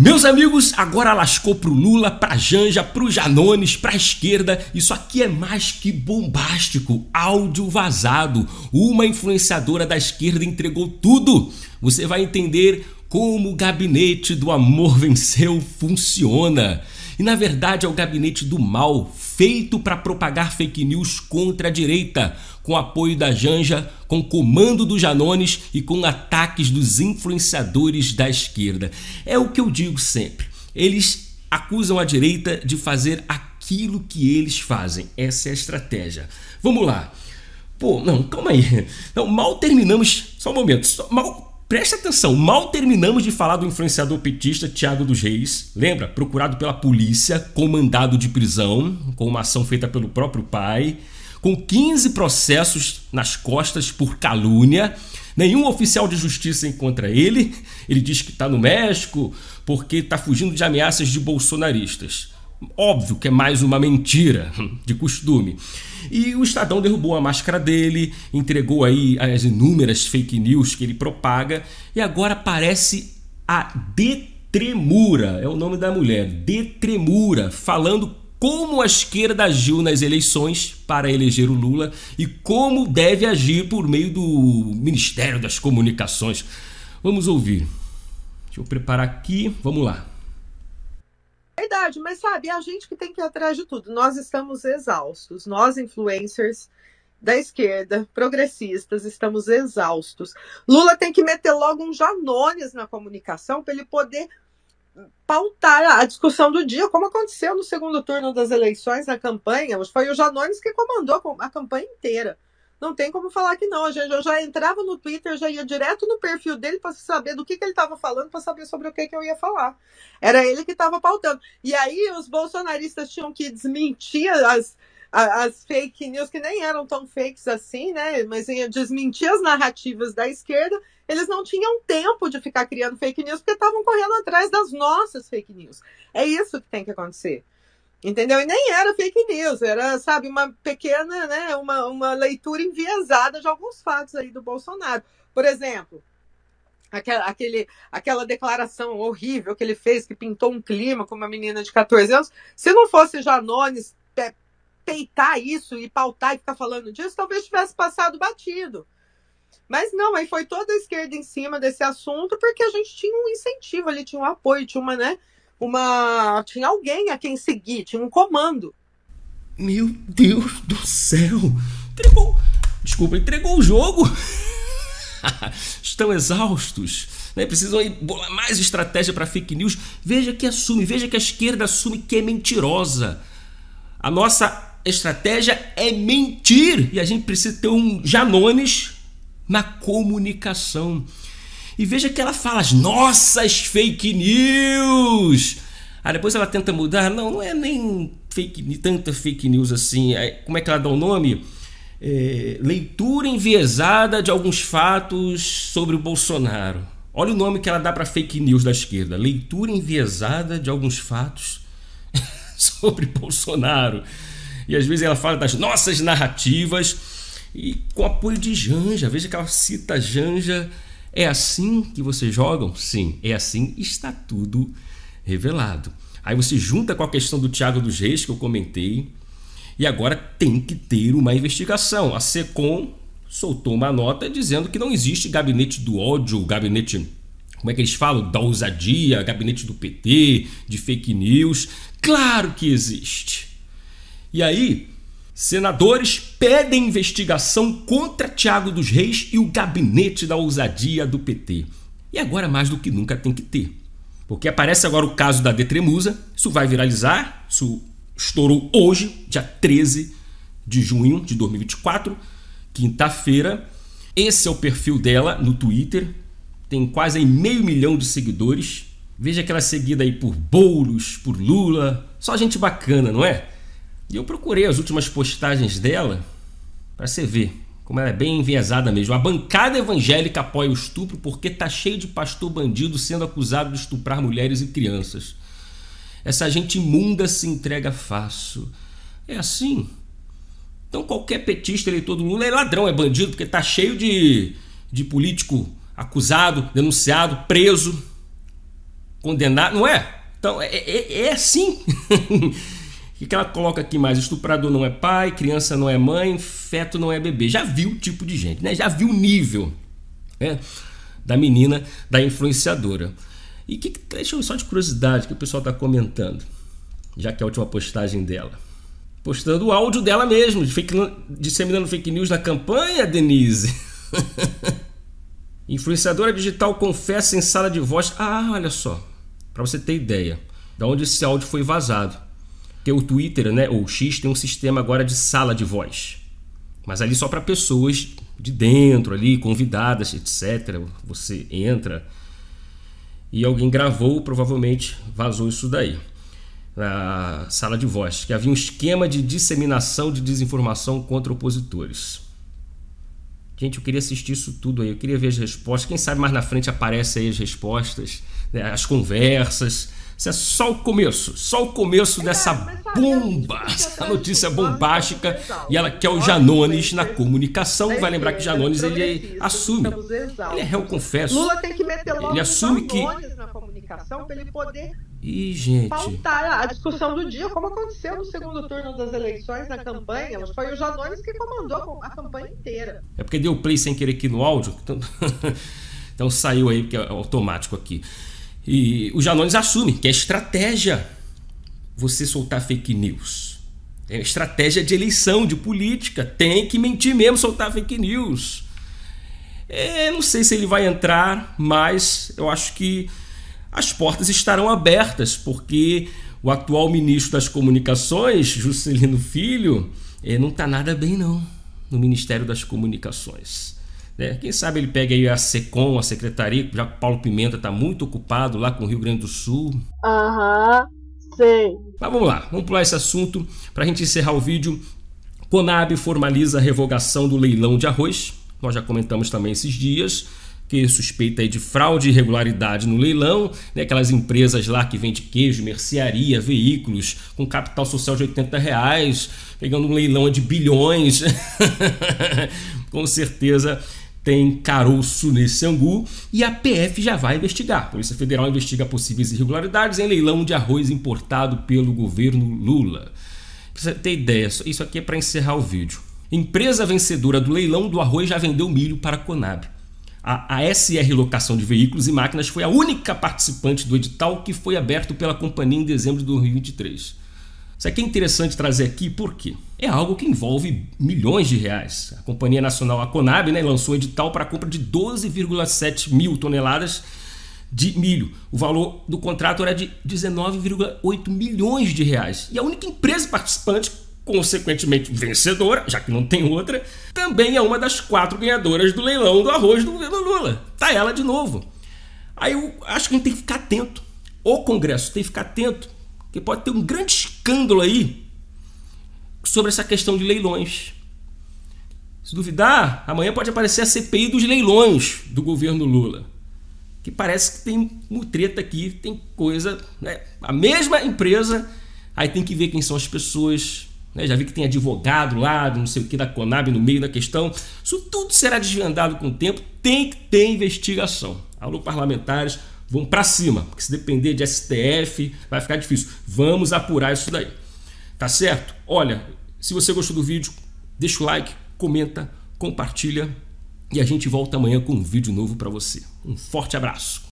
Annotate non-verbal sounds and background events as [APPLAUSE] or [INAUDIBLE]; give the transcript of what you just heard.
Meus amigos, agora lascou pro Lula, pra Janja, pro Janones, pra esquerda. Isso aqui é mais que bombástico. Áudio vazado. Uma influenciadora da esquerda entregou tudo. Você vai entender como o gabinete do amor [LAUGHS] venceu funciona. E na verdade é o gabinete do mal, feito para propagar fake news contra a direita, com apoio da Janja, com comando dos Janones e com ataques dos influenciadores da esquerda. É o que eu digo sempre. Eles acusam a direita de fazer aquilo que eles fazem. Essa é a estratégia. Vamos lá. Pô, não, calma aí. Não, mal terminamos. Só um momento. Só, mal Preste atenção, mal terminamos de falar do influenciador petista Tiago dos Reis, lembra? Procurado pela polícia, com mandado de prisão, com uma ação feita pelo próprio pai, com 15 processos nas costas por calúnia, nenhum oficial de justiça encontra ele, ele diz que está no México porque está fugindo de ameaças de bolsonaristas. Óbvio que é mais uma mentira [LAUGHS] de costume. E o Estadão derrubou a máscara dele, entregou aí as inúmeras fake news que ele propaga e agora parece a Detremura, é o nome da mulher, Detremura, falando como a esquerda agiu nas eleições para eleger o Lula e como deve agir por meio do Ministério das Comunicações. Vamos ouvir. Deixa eu preparar aqui, vamos lá. Verdade, mas sabe, é a gente que tem que ir atrás de tudo. Nós estamos exaustos, nós influencers da esquerda, progressistas, estamos exaustos. Lula tem que meter logo um Janones na comunicação para ele poder pautar a discussão do dia, como aconteceu no segundo turno das eleições, na campanha. Foi o Janones que comandou a campanha inteira. Não tem como falar que não. Gente, eu já entrava no Twitter, já ia direto no perfil dele para saber do que, que ele estava falando, para saber sobre o que, que eu ia falar. Era ele que estava pautando. E aí os bolsonaristas tinham que desmentir as, as fake news, que nem eram tão fakes assim, né? Mas em desmentir as narrativas da esquerda. Eles não tinham tempo de ficar criando fake news porque estavam correndo atrás das nossas fake news. É isso que tem que acontecer. Entendeu? E nem era fake news, era, sabe, uma pequena, né, uma, uma leitura enviesada de alguns fatos aí do Bolsonaro. Por exemplo, aquela, aquele, aquela declaração horrível que ele fez, que pintou um clima com uma menina de 14 anos. Se não fosse Janones peitar isso e pautar e ficar falando disso, talvez tivesse passado batido. Mas não, aí foi toda a esquerda em cima desse assunto, porque a gente tinha um incentivo ali, tinha um apoio, tinha uma, né? uma. Tinha alguém a quem seguir, tinha um comando. Meu Deus do céu! Entregou. Desculpa, entregou o jogo! [LAUGHS] Estão exaustos. Né? Precisam bolar mais estratégia para fake news. Veja que assume, veja que a esquerda assume que é mentirosa. A nossa estratégia é mentir. E a gente precisa ter um Janones na comunicação. E veja que ela fala as nossas fake news. Aí depois ela tenta mudar. Não, não é nem fake, tanta fake news assim. Aí, é, como é que ela dá o nome? É, leitura enviesada de alguns fatos sobre o Bolsonaro. Olha o nome que ela dá para fake news da esquerda: leitura enviesada de alguns fatos [LAUGHS] sobre Bolsonaro. E às vezes ela fala das nossas narrativas e com apoio de Janja. Veja que ela cita Janja é assim que vocês jogam? Sim, é assim, está tudo revelado. Aí você junta com a questão do Tiago dos Reis que eu comentei, e agora tem que ter uma investigação. A SECOM soltou uma nota dizendo que não existe gabinete do ódio, gabinete como é que eles falam? Da ousadia, gabinete do PT, de fake news. Claro que existe. E aí, Senadores pedem investigação contra Tiago dos Reis e o gabinete da ousadia do PT. E agora mais do que nunca tem que ter. Porque aparece agora o caso da Detremusa, isso vai viralizar, isso estourou hoje, dia 13 de junho de 2024, quinta-feira. Esse é o perfil dela no Twitter, tem quase meio milhão de seguidores. Veja que ela é seguida aí por Boulos, por Lula, só gente bacana, não é? E eu procurei as últimas postagens dela para você ver como ela é bem enviesada mesmo. A bancada evangélica apoia o estupro porque tá cheio de pastor bandido sendo acusado de estuprar mulheres e crianças. Essa gente imunda se entrega fácil. É assim. Então qualquer petista eleitor do Lula é ladrão, é bandido, porque tá cheio de, de político acusado, denunciado, preso, condenado, não é? Então é, é, é assim. [LAUGHS] O que ela coloca aqui mais? Estuprador não é pai, criança não é mãe, feto não é bebê. Já viu o tipo de gente, né? Já viu o nível né? da menina, da influenciadora. E que, deixa eu só de curiosidade que o pessoal está comentando, já que é a última postagem dela. Postando o áudio dela mesmo, de fake, disseminando fake news na campanha, Denise. [LAUGHS] Influenciadora digital confessa em sala de voz. Ah, olha só, para você ter ideia, de onde esse áudio foi vazado porque o Twitter, né, ou o X, tem um sistema agora de sala de voz. Mas ali só para pessoas de dentro, ali, convidadas, etc. Você entra e alguém gravou, provavelmente vazou isso daí. Na sala de voz, que havia um esquema de disseminação de desinformação contra opositores. Gente, eu queria assistir isso tudo aí, eu queria ver as respostas. Quem sabe mais na frente aparecem aí as respostas, né, as conversas. Isso é só o começo, só o começo é, dessa bomba, essa notícia bombástica. E ela quer é o Janones na comunicação. Vai lembrar que Janones ele assume, ele é réu confesso. Lula tem que meter logo ele assume que na comunicação para ele poder gente. pautar a discussão do dia, como aconteceu no segundo turno das eleições na campanha. Foi o Janones que comandou a campanha inteira. É porque deu play sem querer aqui no áudio, então, [LAUGHS] então saiu aí porque é automático aqui. E o Janones assume que é estratégia você soltar fake news. É estratégia de eleição, de política. Tem que mentir mesmo, soltar fake news. É, não sei se ele vai entrar, mas eu acho que as portas estarão abertas, porque o atual ministro das Comunicações, Juscelino Filho, é, não está nada bem não no Ministério das Comunicações. Né? Quem sabe ele pega aí a SECOM, a Secretaria, já que Paulo Pimenta está muito ocupado lá com o Rio Grande do Sul. Aham, sim sei. Mas vamos lá, vamos pular esse assunto para a gente encerrar o vídeo. Conab formaliza a revogação do leilão de arroz. Nós já comentamos também esses dias que suspeita aí de fraude e irregularidade no leilão, né? aquelas empresas lá que vendem queijo, mercearia, veículos, com capital social de 80 reais, pegando um leilão de bilhões. [LAUGHS] com certeza tem caroço nesse angu e a PF já vai investigar. A Polícia Federal investiga possíveis irregularidades em leilão de arroz importado pelo governo Lula. Pra você ter ideia, isso aqui é para encerrar o vídeo. Empresa vencedora do leilão do arroz já vendeu milho para a Conab. A ASR Locação de Veículos e Máquinas foi a única participante do edital que foi aberto pela companhia em dezembro de 2023. Isso aqui é interessante trazer aqui, por quê? é algo que envolve milhões de reais. A Companhia Nacional, Aconab Conab, né, lançou edital para a compra de 12,7 mil toneladas de milho. O valor do contrato era de 19,8 milhões de reais. E a única empresa participante, consequentemente vencedora, já que não tem outra, também é uma das quatro ganhadoras do leilão do arroz do governo Lula. Tá ela de novo. Aí eu acho que a gente tem que ficar atento. O Congresso tem que ficar atento, porque pode ter um grande escândalo aí sobre essa questão de leilões. Se duvidar, amanhã pode aparecer a CPI dos leilões do governo Lula. Que parece que tem mutreta aqui, tem coisa. Né? A mesma empresa, aí tem que ver quem são as pessoas. Né? Já vi que tem advogado lá, não sei o que, da Conab no meio da questão. Isso tudo será desvendado com o tempo. Tem que ter investigação. Alô, parlamentares, vão para cima, porque se depender de STF vai ficar difícil. Vamos apurar isso daí. Tá certo? Olha, se você gostou do vídeo, deixa o like, comenta, compartilha e a gente volta amanhã com um vídeo novo para você. Um forte abraço.